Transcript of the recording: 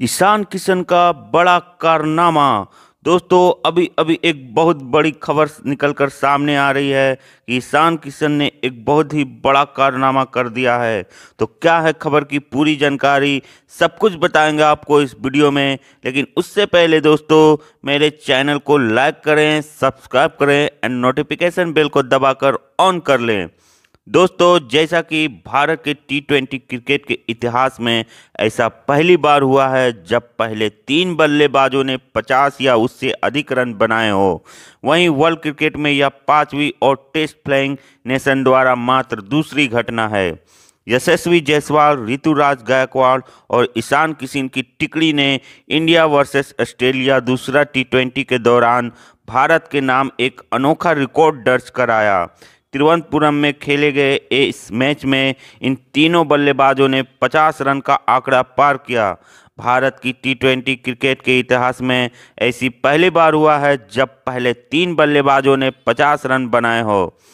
ईशान किशन का बड़ा कारनामा दोस्तों अभी अभी एक बहुत बड़ी खबर निकलकर सामने आ रही है कि ईशान किशन ने एक बहुत ही बड़ा कारनामा कर दिया है तो क्या है खबर की पूरी जानकारी सब कुछ बताएंगे आपको इस वीडियो में लेकिन उससे पहले दोस्तों मेरे चैनल को लाइक करें सब्सक्राइब करें एंड नोटिफिकेशन बेल को दबाकर ऑन कर लें दोस्तों जैसा कि भारत के टी ट्वेंटी क्रिकेट के इतिहास में ऐसा पहली बार हुआ है जब पहले तीन बल्लेबाजों ने 50 या उससे अधिक रन बनाए हो वहीं वर्ल्ड क्रिकेट में यह पांचवी और टेस्ट प्लेइंग नेशन द्वारा मात्र दूसरी घटना है यशस्वी जायसवाल ऋतुराज गायकवाड़ और ईशान किशन की टिकड़ी ने इंडिया वर्सेस ऑस्ट्रेलिया दूसरा टी ट्वेंटी के दौरान भारत के नाम एक अनोखा रिकॉर्ड दर्ज कराया तिरुवनंतपुरम में खेले गए इस मैच में इन तीनों बल्लेबाजों ने 50 रन का आंकड़ा पार किया भारत की टी क्रिकेट के इतिहास में ऐसी पहली बार हुआ है जब पहले तीन बल्लेबाजों ने 50 रन बनाए हो